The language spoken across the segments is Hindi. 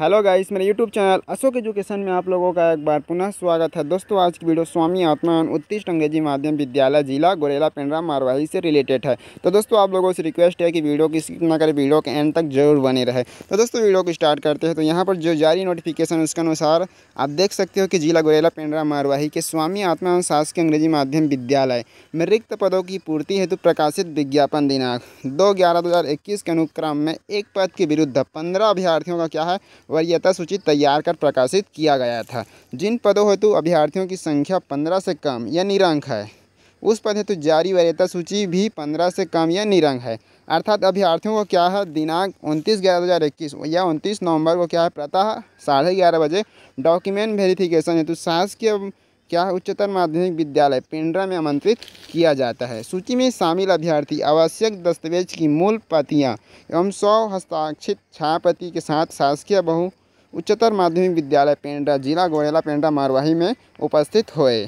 हेलो गाइस मेरे यूट्यूब चैनल अशोक एजुकेशन में आप लोगों का एक बार पुनः स्वागत है दोस्तों आज की वीडियो स्वामी आत्मानंद उत्तीष्ट अंग्रेजी माध्यम विद्यालय जिला गोरेला पेंड्रा मारवाही से रिलेटेड है तो दोस्तों आप लोगों से रिक्वेस्ट है कि वीडियो की स्किप ना करें वीडियो के एंड तक जरूर बने रहे तो दोस्तों वीडियो को स्टार्ट करते हैं तो यहाँ पर जो जारी नोटिफिकेशन उसके अनुसार आप देख सकते हो कि जिला गोरेला पेंड्रा मारवाही के स्वामी आत्मानंद शासकीय अंग्रेजी माध्यम विद्यालय में रिक्त पदों की पूर्ति हेतु प्रकाशित विज्ञापन दिनांक दो ग्यारह दो के अनुक्रम में एक पद के विरुद्ध पंद्रह अभ्यार्थियों का क्या है वरीयता सूची तैयार कर प्रकाशित किया गया था जिन पदों हेतु अभ्यर्थियों की संख्या पंद्रह से कम या निरंक है उस पद हेतु जारी वरीयता सूची भी पंद्रह से कम या निरंक है अर्थात अभ्यर्थियों को क्या है दिनांक उनतीस ग्यारह दो हज़ार इक्कीस या उनतीस नवंबर को क्या है प्रातः साढ़े ग्यारह बजे डॉक्यूमेंट वेरिफिकेशन हेतु शासकीय क्या है उच्चतर माध्यमिक विद्यालय पेंड्रा में आमंत्रित किया जाता है सूची में शामिल अभ्यर्थी आवश्यक दस्तावेज की मूल प्रतियाँ एवं सौ हस्ताक्षित छायापति के साथ शासकीय बहु उच्चतर माध्यमिक विद्यालय पेंड्रा जिला गोयला पेंड्रा मारवाही में उपस्थित होए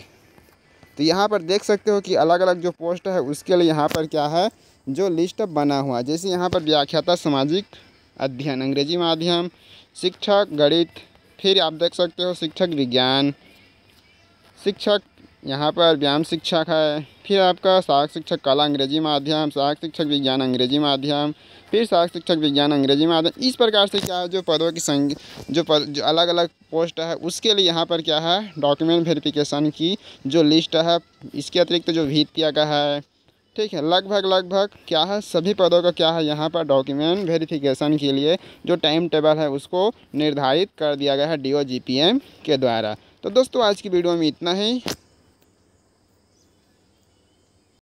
तो यहाँ पर देख सकते हो कि अलग अलग जो पोस्ट है उसके लिए यहाँ पर क्या है जो लिस्ट बना हुआ जैसे यहाँ पर व्याख्याता सामाजिक अध्ययन अंग्रेजी माध्यम शिक्षक गणित फिर आप देख सकते हो शिक्षक विज्ञान शिक्षक यहाँ पर व्यायाम शिक्षक है फिर आपका सहायक शिक्षक कला अंग्रेजी माध्यम सहायक शिक्षक विज्ञान अंग्रेजी माध्यम फिर सहायक शिक्षक विज्ञान अंग्रेजी माध्यम इस प्रकार से क्या है जो पदों की संग जो पद जो अलग अलग पोस्ट है उसके लिए यहाँ पर क्या है डॉक्यूमेंट वेरिफिकेशन की जो लिस्ट है इसके अतिरिक्त तो जो किया का है ठीक है लगभग लगभग क्या है सभी पदों का क्या है यहाँ पर डॉक्यूमेंट वेरिफिकेशन के लिए जो टाइम टेबल है उसको निर्धारित कर दिया गया है डी के द्वारा तो दोस्तों आज की वीडियो में इतना ही